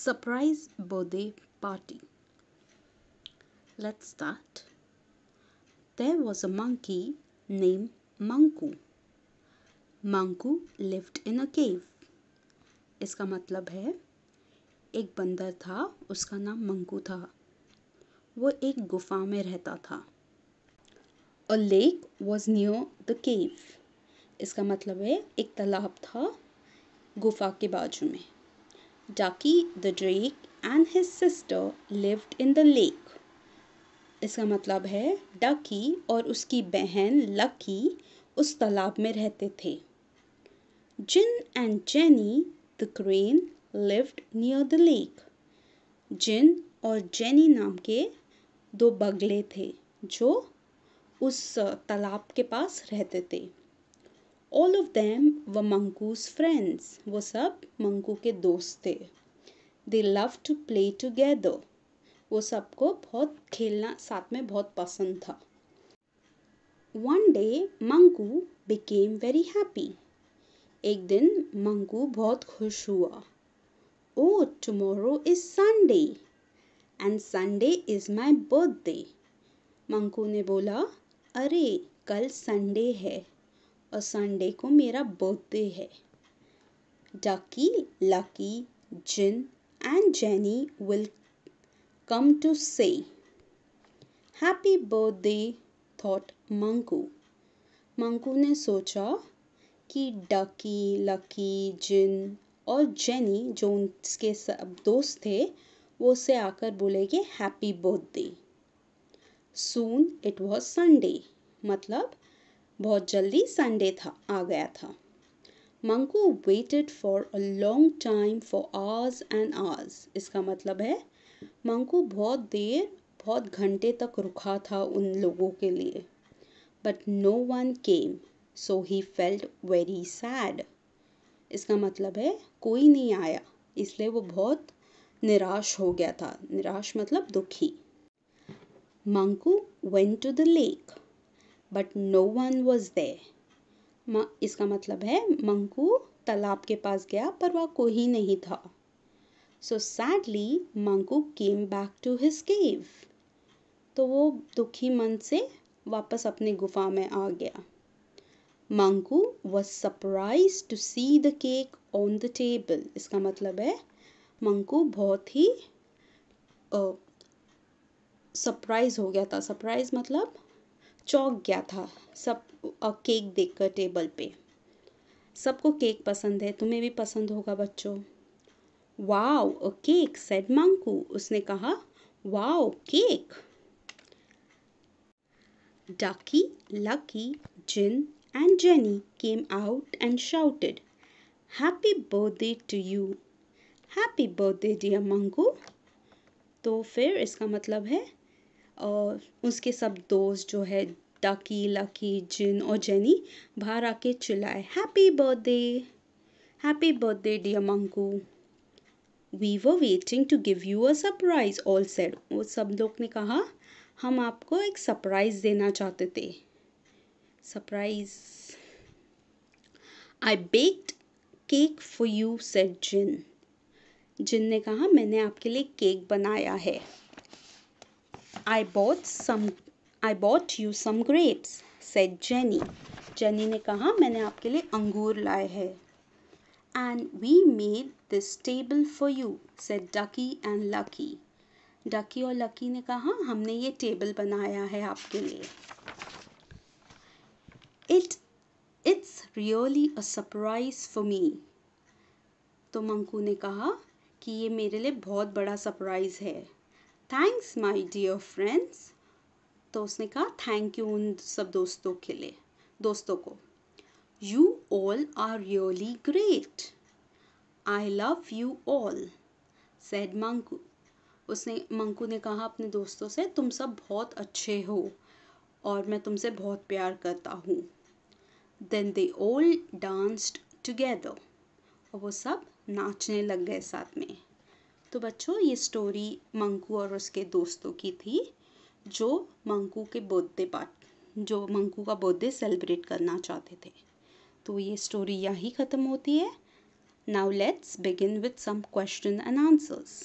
surprise birthday party. Let's start. There was a monkey named Manku Manku lived in a cave इसका मतलब है एक बंदर था उसका नाम मंकू था वो एक गुफा में रहता था a lake was near the cave इसका मतलब है एक तालाब था गुफा के बाजू में Ducky the drake and his sister lived in the lake इसका मतलब है डकी और उसकी बहन लकी उस तालाब में रहते थे Jin and Jenny the crane lived near the lake Jin और जेनी नाम के दो बगले थे जो उस तालाब के पास रहते थे ऑल ऑफ देम व मंकूज फ्रेंड्स वो सब मंकू के दोस्त थे they love to play together वो सबको बहुत खेलना साथ में बहुत पसंद था one day Manku became very happy एक दिन मंकू बहुत खुश हुआ oh tomorrow is Sunday and Sunday is my birthday Manku ने बोला अरे कल संडे है और संडे को मेरा बर्थडे है Ducky Lucky Jin and Jenny will come to say happy birthday thought Manku Manku ने सोचा कि डकी लकी जिन और जेनी जो उनके सब दोस्त थे वो उसे आकर बोलेंगे happy birthday soon it was Sunday मतलब बहुत जल्दी संडे था आ गया था Manku waited for a long time for hours and hours इसका मतलब है मंकू बहुत देर बहुत घंटे तक रुका था उन लोगों के लिए but no one came so he felt very sad इसका मतलब है कोई नहीं आया इसलिए वो बहुत निराश हो गया था निराश मतलब दुखी Manku went to the lake but no one was there इसका मतलब है मंकू तालाब के पास गया पर वह कोई नहीं था so sadly Manku came back to his cave तो वो दुखी मन से वापस अपनी गुफा में आ गया Manku was surprise to see the cake on the table इसका मतलब है मंकू बहुत ही सरप्राइज हो गया था सरप्राइज मतलब चौक गया था सब केक देख कर टेबल पे सबको केक पसंद है तुम्हें भी पसंद होगा बच्चों wow a cake said Manku उसने कहा wow cake Ducky Lucky Jin and Jenny came out and shouted happy birthday to you happy birthday dear Manku तो फिर इसका मतलब है और उसके सब दोस्त जो है डकी लकी जिन और जेनी बाहर आके चिल्लाए happy birthday happy birthday dear Manku we were waiting to give you a surprise all said वो सब लोग ने कहा हम आपको एक सरप्राइज देना चाहते थे surprise I baked cake for you said Jin Jin ने कहा मैंने आपके लिए केक बनाया है I bought some I bought you some grapes said Jenny Jenny ने कहा मैंने आपके लिए अंगूर लाए हैं and we made this table for you said Ducky and Lucky Ducky और लकी ने कहा हमने ये टेबल बनाया है आपके लिए it it's really a surprise for me तो मंकू ने कहा कि ये मेरे लिए बहुत बड़ा सरप्राइज़ है थैंक्स माई डियर फ्रेंड्स तो उसने कहा थैंक यू उन सब दोस्तों के लिए दोस्तों को you all are really great I love you all said Manku उसने मंकू ने कहा अपने दोस्तों से तुम सब बहुत अच्छे हो और मैं तुमसे बहुत प्यार करता हूँ then they all danced together और वो सब नाचने लग गए साथ में तो बच्चों ये स्टोरी मंकू और उसके दोस्तों की थी जो मंकू के बर्थडे पार्ट जो मंकू का बर्थडे सेलिब्रेट करना चाहते थे तो ये स्टोरी यहीं ख़त्म होती है now let's begin with some question and answers